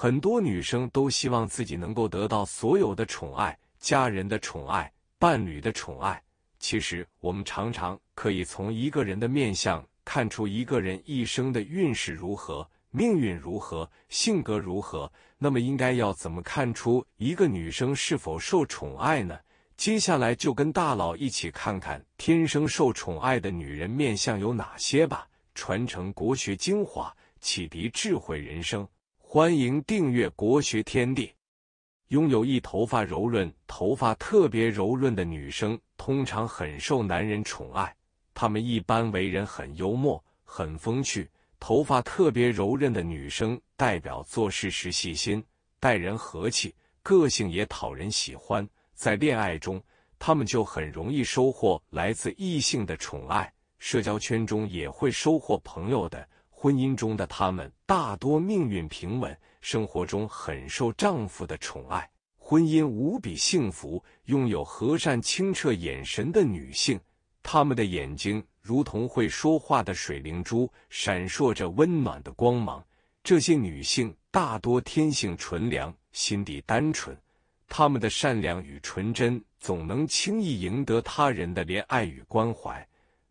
很多女生都希望自己能够得到所有的宠爱，家人的宠爱，伴侣的宠爱。其实，我们常常可以从一个人的面相看出一个人一生的运势如何、命运如何、性格如何。那么，应该要怎么看出一个女生是否受宠爱呢？接下来就跟大佬一起看看天生受宠爱的女人面相有哪些吧。传承国学精华，启迪智慧人生。欢迎订阅国学天地。拥有一头发柔润、头发特别柔润的女生，通常很受男人宠爱。她们一般为人很幽默、很风趣。头发特别柔韧的女生，代表做事时细心、待人和气，个性也讨人喜欢。在恋爱中，她们就很容易收获来自异性的宠爱，社交圈中也会收获朋友的。婚姻中的她们大多命运平稳，生活中很受丈夫的宠爱，婚姻无比幸福。拥有和善清澈眼神的女性，她们的眼睛如同会说话的水灵珠，闪烁着温暖的光芒。这些女性大多天性纯良，心底单纯，她们的善良与纯真总能轻易赢得他人的怜爱与关怀。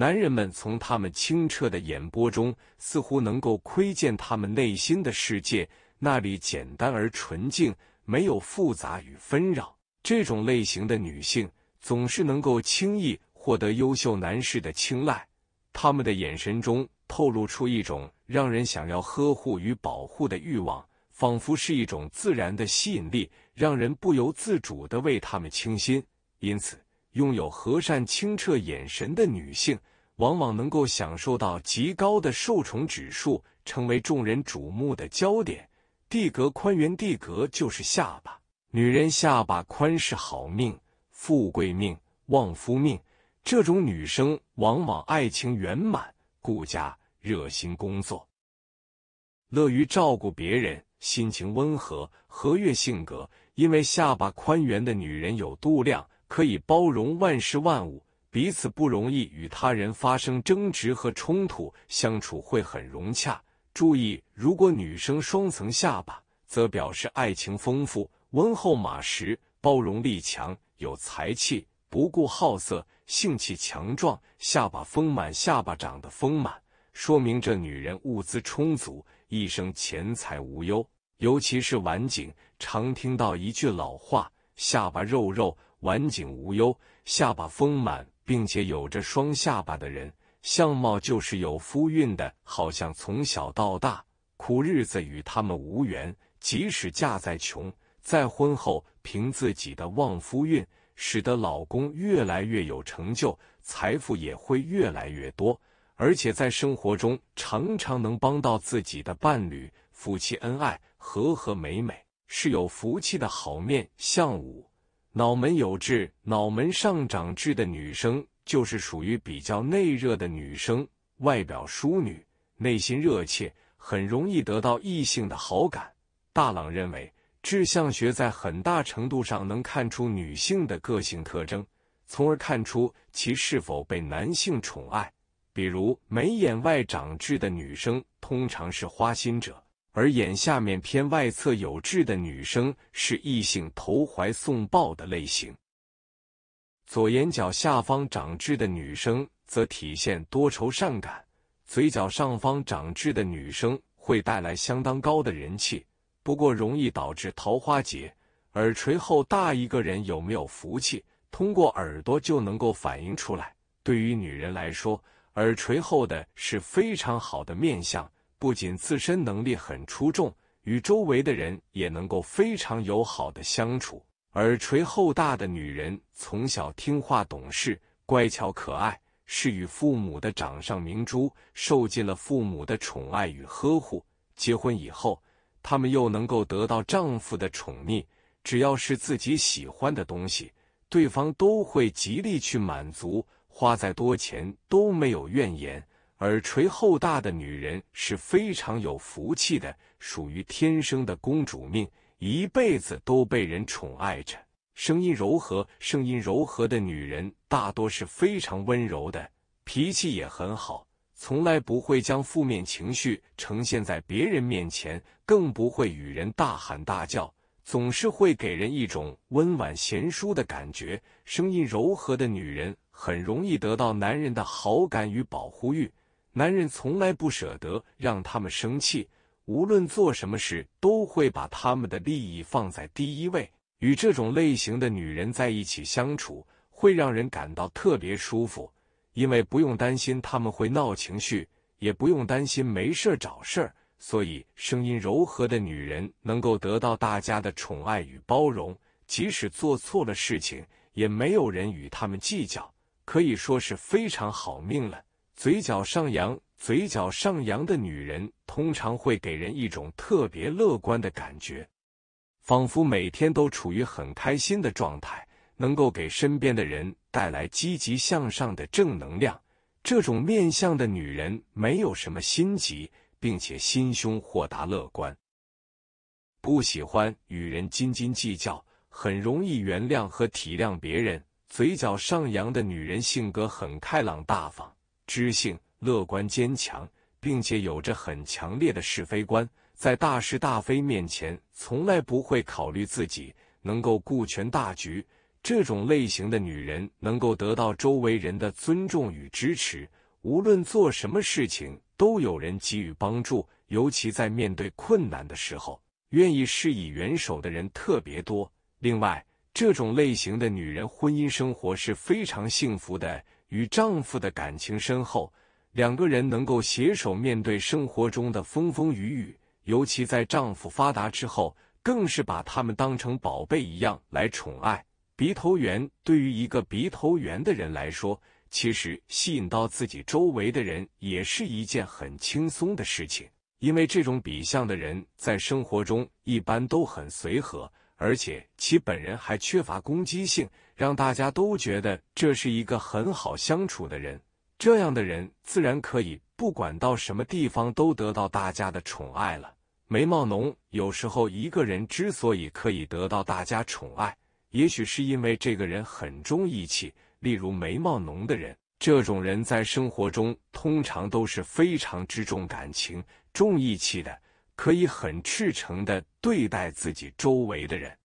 男人们从他们清澈的眼波中，似乎能够窥见他们内心的世界，那里简单而纯净，没有复杂与纷扰。这种类型的女性总是能够轻易获得优秀男士的青睐，他们的眼神中透露出一种让人想要呵护与保护的欲望，仿佛是一种自然的吸引力，让人不由自主的为他们倾心。因此。拥有和善、清澈眼神的女性，往往能够享受到极高的受宠指数，成为众人瞩目的焦点。地格宽圆，地格就是下巴。女人下巴宽是好命、富贵命、旺夫命。这种女生往往爱情圆满，顾家、热心工作，乐于照顾别人，心情温和、和悦性格。因为下巴宽圆的女人有度量。可以包容万事万物，彼此不容易与他人发生争执和冲突，相处会很融洽。注意，如果女生双层下巴，则表示爱情丰富、温厚、马实、包容力强、有才气、不顾好色、性气强壮。下巴丰满，下巴长得丰满，说明这女人物资充足，一生钱财无忧。尤其是晚景，常听到一句老话：“下巴肉肉。”晚景无忧，下巴丰满并且有着双下巴的人，相貌就是有夫运的，好像从小到大苦日子与他们无缘。即使嫁再穷，再婚后凭自己的旺夫运，使得老公越来越有成就，财富也会越来越多。而且在生活中常常能帮到自己的伴侣，夫妻恩爱，和和美美，是有福气的好面相五。脑门有痣，脑门上长痣的女生就是属于比较内热的女生，外表淑女，内心热切，很容易得到异性的好感。大朗认为，痣相学在很大程度上能看出女性的个性特征，从而看出其是否被男性宠爱。比如，眉眼外长痣的女生通常是花心者。而眼下面偏外侧有痣的女生是异性投怀送抱的类型，左眼角下方长痣的女生则体现多愁善感，嘴角上方长痣的女生会带来相当高的人气，不过容易导致桃花劫。耳垂后大一个人有没有福气，通过耳朵就能够反映出来。对于女人来说，耳垂厚的是非常好的面相。不仅自身能力很出众，与周围的人也能够非常友好的相处。耳垂厚大的女人从小听话懂事、乖巧可爱，是与父母的掌上明珠，受尽了父母的宠爱与呵护。结婚以后，她们又能够得到丈夫的宠溺，只要是自己喜欢的东西，对方都会极力去满足，花再多钱都没有怨言。耳垂厚大的女人是非常有福气的，属于天生的公主命，一辈子都被人宠爱着。声音柔和，声音柔和的女人大多是非常温柔的，脾气也很好，从来不会将负面情绪呈现在别人面前，更不会与人大喊大叫，总是会给人一种温婉贤淑的感觉。声音柔和的女人很容易得到男人的好感与保护欲。男人从来不舍得让他们生气，无论做什么事都会把他们的利益放在第一位。与这种类型的女人在一起相处，会让人感到特别舒服，因为不用担心他们会闹情绪，也不用担心没事儿找事儿。所以，声音柔和的女人能够得到大家的宠爱与包容，即使做错了事情，也没有人与他们计较，可以说是非常好命了。嘴角上扬，嘴角上扬的女人通常会给人一种特别乐观的感觉，仿佛每天都处于很开心的状态，能够给身边的人带来积极向上的正能量。这种面相的女人没有什么心急，并且心胸豁达乐观，不喜欢与人斤斤计较，很容易原谅和体谅别人。嘴角上扬的女人性格很开朗大方。知性、乐观、坚强，并且有着很强烈的是非观，在大是大非面前从来不会考虑自己，能够顾全大局。这种类型的女人能够得到周围人的尊重与支持，无论做什么事情都有人给予帮助，尤其在面对困难的时候，愿意施以援手的人特别多。另外，这种类型的女人婚姻生活是非常幸福的。与丈夫的感情深厚，两个人能够携手面对生活中的风风雨雨。尤其在丈夫发达之后，更是把他们当成宝贝一样来宠爱。鼻头圆，对于一个鼻头圆的人来说，其实吸引到自己周围的人也是一件很轻松的事情，因为这种比相的人在生活中一般都很随和。而且其本人还缺乏攻击性，让大家都觉得这是一个很好相处的人。这样的人自然可以不管到什么地方都得到大家的宠爱了。眉毛浓，有时候一个人之所以可以得到大家宠爱，也许是因为这个人很重义气。例如眉毛浓的人，这种人在生活中通常都是非常之重感情、重义气的。可以很赤诚的对待自己周围的人，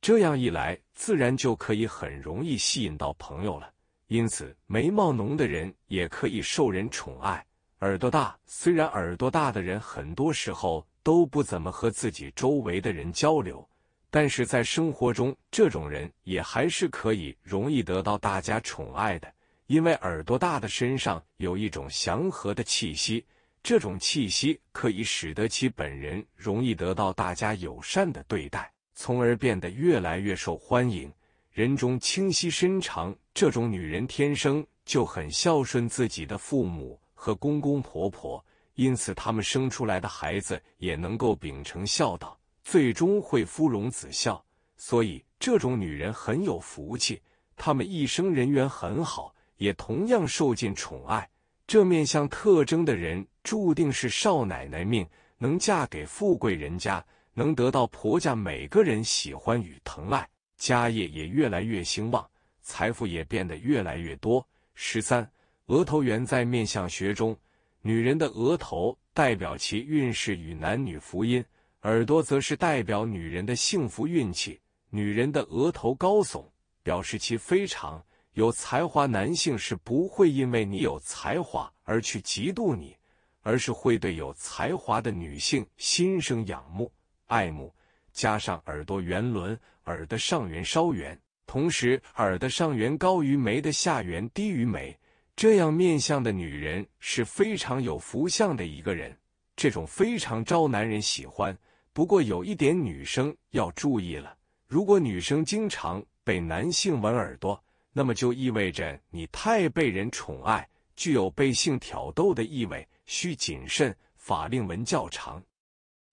这样一来，自然就可以很容易吸引到朋友了。因此，眉毛浓的人也可以受人宠爱。耳朵大，虽然耳朵大的人很多时候都不怎么和自己周围的人交流，但是在生活中，这种人也还是可以容易得到大家宠爱的，因为耳朵大的身上有一种祥和的气息。这种气息可以使得其本人容易得到大家友善的对待，从而变得越来越受欢迎。人中清晰深长，这种女人天生就很孝顺自己的父母和公公婆婆，因此他们生出来的孩子也能够秉承孝道，最终会夫荣子孝。所以，这种女人很有福气，她们一生人缘很好，也同样受尽宠爱。这面相特征的人。注定是少奶奶命，能嫁给富贵人家，能得到婆家每个人喜欢与疼爱，家业也越来越兴旺，财富也变得越来越多。十三，额头圆，在面相学中，女人的额头代表其运势与男女福音，耳朵则是代表女人的幸福运气。女人的额头高耸，表示其非常有才华，男性是不会因为你有才华而去嫉妒你。而是会对有才华的女性心生仰慕、爱慕，加上耳朵圆轮，耳的上缘稍圆，同时耳的上缘高于眉的下缘，低于眉，这样面相的女人是非常有福相的一个人。这种非常招男人喜欢。不过有一点，女生要注意了：如果女生经常被男性闻耳朵，那么就意味着你太被人宠爱，具有被性挑逗的意味。需谨慎，法令纹较长，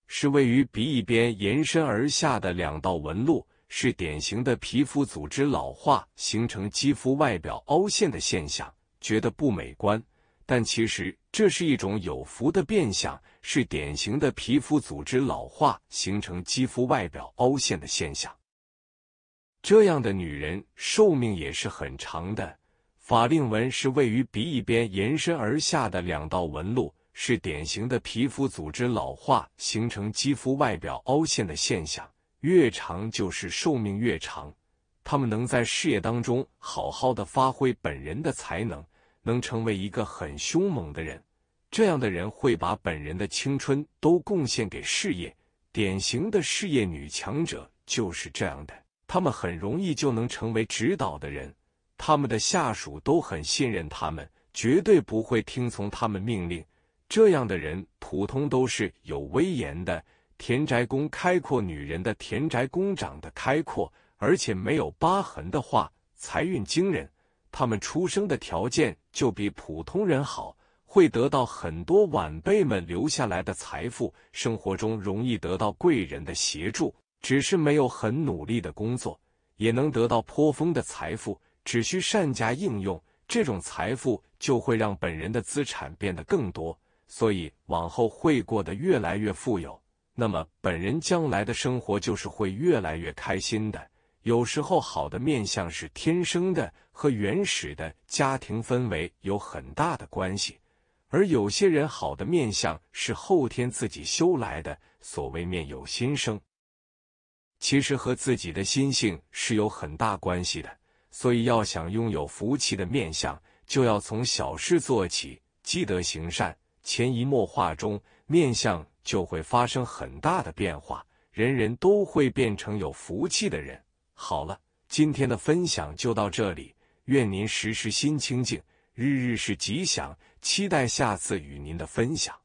是位于鼻翼边延伸而下的两道纹路，是典型的皮肤组织老化形成肌肤外表凹陷的现象，觉得不美观，但其实这是一种有福的变相，是典型的皮肤组织老化形成肌肤外表凹陷的现象。这样的女人寿命也是很长的。法令纹是位于鼻翼边延伸而下的两道纹路，是典型的皮肤组织老化形成肌肤外表凹陷的现象。越长就是寿命越长。他们能在事业当中好好的发挥本人的才能，能成为一个很凶猛的人。这样的人会把本人的青春都贡献给事业。典型的事业女强者就是这样的，他们很容易就能成为指导的人。他们的下属都很信任他们，绝对不会听从他们命令。这样的人普通都是有威严的。田宅宫开阔，女人的田宅宫长得开阔，而且没有疤痕的话，财运惊人。他们出生的条件就比普通人好，会得到很多晚辈们留下来的财富。生活中容易得到贵人的协助，只是没有很努力的工作，也能得到颇丰的财富。只需善加应用，这种财富就会让本人的资产变得更多，所以往后会过得越来越富有。那么，本人将来的生活就是会越来越开心的。有时候，好的面相是天生的，和原始的家庭氛围有很大的关系；而有些人好的面相是后天自己修来的，所谓面有心生，其实和自己的心性是有很大关系的。所以，要想拥有福气的面相，就要从小事做起，积德行善，潜移默化中，面相就会发生很大的变化。人人都会变成有福气的人。好了，今天的分享就到这里，愿您时时心清静，日日是吉祥。期待下次与您的分享。